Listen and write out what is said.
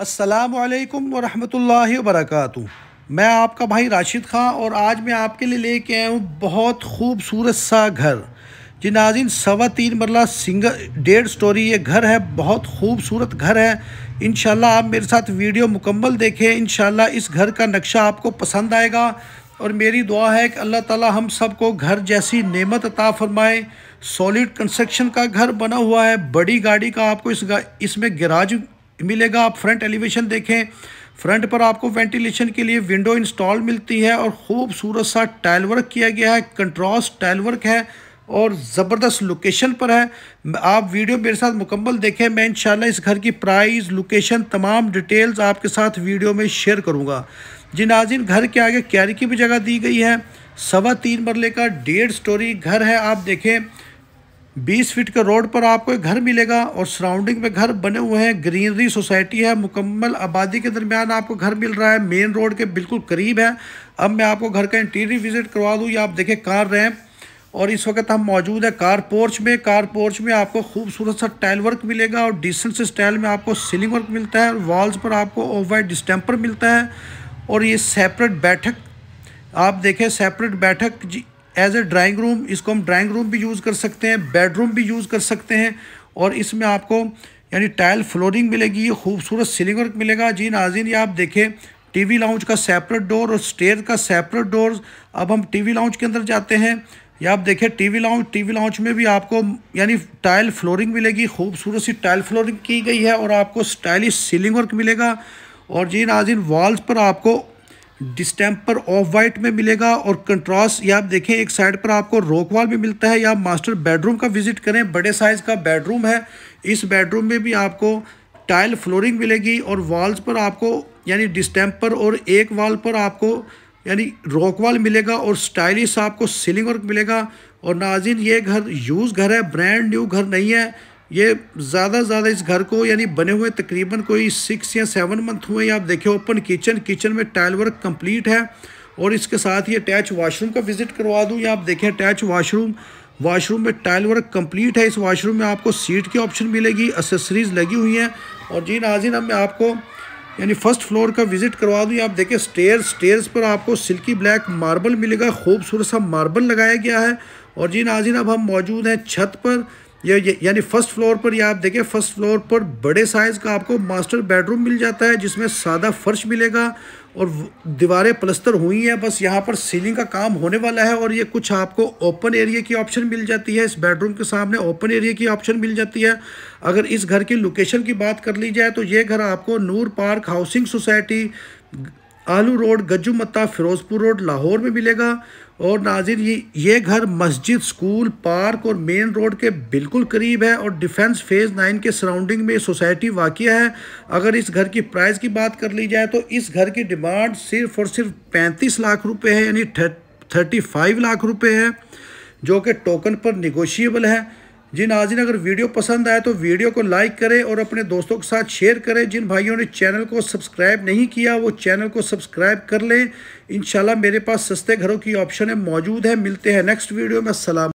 असलकम वरम् वर्क मैं आपका भाई राशिद खां और आज मैं आपके लिए लेके आया हूँ बहुत खूबसूरत सा घर जी नाजिन सवा तीन मरला सिंगल डेढ़ स्टोरी ये घर है बहुत खूबसूरत घर है इन आप मेरे साथ वीडियो मुकम्मल देखें इन इस घर का नक्शा आपको पसंद आएगा और मेरी दुआ है कि अल्लाह ताला हम सबको घर जैसी नेमत अता फरमाए सॉलिड कंस्ट्रक्शन का घर बना हुआ है बड़ी गाड़ी का आपको इस इसमें गराज मिलेगा आप फ्रंट एलिवेशन देखें फ्रंट पर आपको वेंटिलेशन के लिए विंडो इंस्टॉल मिलती है और खूबसूरत सा टाइल वर्क किया गया है कंट्रास्ट टाइल वर्क है और ज़बरदस्त लोकेशन पर है आप वीडियो मेरे साथ मुकम्मल देखें मैं इंशाल्लाह इस घर की प्राइस लोकेशन तमाम डिटेल्स आपके साथ वीडियो में शेयर करूँगा जी नाजिन घर के आगे क्यारी की भी जगह दी गई है सवा तीन मरले का डेढ़ स्टोरी घर है आप देखें बीस फीट के रोड पर आपको एक घर मिलेगा और सराउंडिंग में घर बने हुए हैं ग्रीनरी सोसाइटी है मुकम्मल आबादी के दरमियान आपको घर मिल रहा है मेन रोड के बिल्कुल करीब है अब मैं आपको घर का इंटीरियर विज़िट करवा दूँ या आप देखें कार रैम और इस वक्त हम मौजूद है कार पोर्च में कार पोर्च में आपको खूबसूरत सा टाइल वर्क मिलेगा और डिसेंट स्टाइल में आपको सीलिंग वर्क मिलता है वॉल्स पर आपको ओवर वाइट डिस्टेम्पर मिलता है और ये सेपरेट बैठक आप देखें सेपरेट बैठक जी एज ए ड्राइंग रूम इसको हम ड्राइंग रूम भी यूज़ कर सकते हैं बेडरूम भी यूज़ कर सकते हैं और इसमें आपको यानी टाइल फ्लोरिंग मिलेगी खूबसूरत सीलिंग वर्क मिलेगा जी नाजिन ये आप देखें टीवी लाउंज का सेपरेट डोर और स्टेयर का सेपरेट डोर अब हम टीवी लाउंज के अंदर जाते हैं या आप देखें टीवी लाउंज टीवी लाउंज में भी आपको यानी टाइल फ्लोरिंग मिलेगी खूबसूरत सी टाइल फ्लोरिंग की गई है और आपको स्टाइलिश सीलिंग वर्क मिलेगा और जी नाजिन वॉल्स पर आपको डिस्टेम्पर ऑफ वाइट में मिलेगा और कंट्रास्ट या आप देखें एक साइड पर आपको रोक वाल भी मिलता है या मास्टर बेडरूम का विजिट करें बड़े साइज़ का बेडरूम है इस बेडरूम में भी आपको टाइल फ्लोरिंग मिलेगी और वॉल्स पर आपको यानी डिस्टेम्पर और एक वॉल पर आपको यानी रॉक वॉल मिलेगा और स्टाइलिश आपको सीलिंग वर्क मिलेगा और नाजिन ये घर यूज़ घर है ब्रांड न्यू घर नहीं है ये ज़्यादा ज़्यादा इस घर को यानी बने हुए तकरीबन कोई सिक्स या सेवन मंथ हुए आप देखें ओपन किचन किचन में टाइल वर्क कंप्लीट है और इसके साथ ही अटैच वाशरूम का विज़िट करवा दूँ या आप देखें अटैच वाशरूम वाशरूम में टाइल वर्क कंप्लीट है इस वाशरूम में आपको सीट की ऑप्शन मिलेगी असेसरीज लगी हुई हैं और जी नाजिन अब मैं आपको यानी फर्स्ट फ्लोर का विज़िट करवा दूँ आप देखें स्टेयर स्टेयर्स पर आपको सिल्की ब्लैक मार्बल मिलेगा खूबसूरत सा मार्बल लगाया गया है और जी नाजिन अब हम मौजूद हैं छत पर ये यानी फर्स्ट फ्लोर पर यह आप देखें फर्स्ट फ्लोर पर बड़े साइज़ का आपको मास्टर बेडरूम मिल जाता है जिसमें सादा फर्श मिलेगा और दीवारें प्लस्तर हुई हैं बस यहाँ पर सीलिंग का काम होने वाला है और ये कुछ आपको ओपन एरिया की ऑप्शन मिल जाती है इस बेडरूम के सामने ओपन एरिया की ऑप्शन मिल जाती है अगर इस घर की लोकेशन की बात कर ली जाए तो ये घर आपको नूर पार्क हाउसिंग सोसाइटी आलू रोड गज्जू मत्ता फिरोजपुर रोड लाहौर में मिलेगा और नाजिर ये ये घर मस्जिद स्कूल पार्क और मेन रोड के बिल्कुल करीब है और डिफेंस फेज़ नाइन के सराउंडिंग में सोसाइटी वाक़ है अगर इस घर की प्राइस की बात कर ली जाए तो इस घर की डिमांड सिर्फ़ और सिर्फ पैंतीस लाख रुपए है यानी थर्टी फाइव लाख रुपए है जो कि टोकन पर निगोशियबल है जी नाजिन अगर वीडियो पसंद आए तो वीडियो को लाइक करें और अपने दोस्तों के साथ शेयर करें जिन भाइयों ने चैनल को सब्सक्राइब नहीं किया वो चैनल को सब्सक्राइब कर लें इन मेरे पास सस्ते घरों की ऑप्शन है मौजूद है मिलते हैं नेक्स्ट वीडियो में सलाम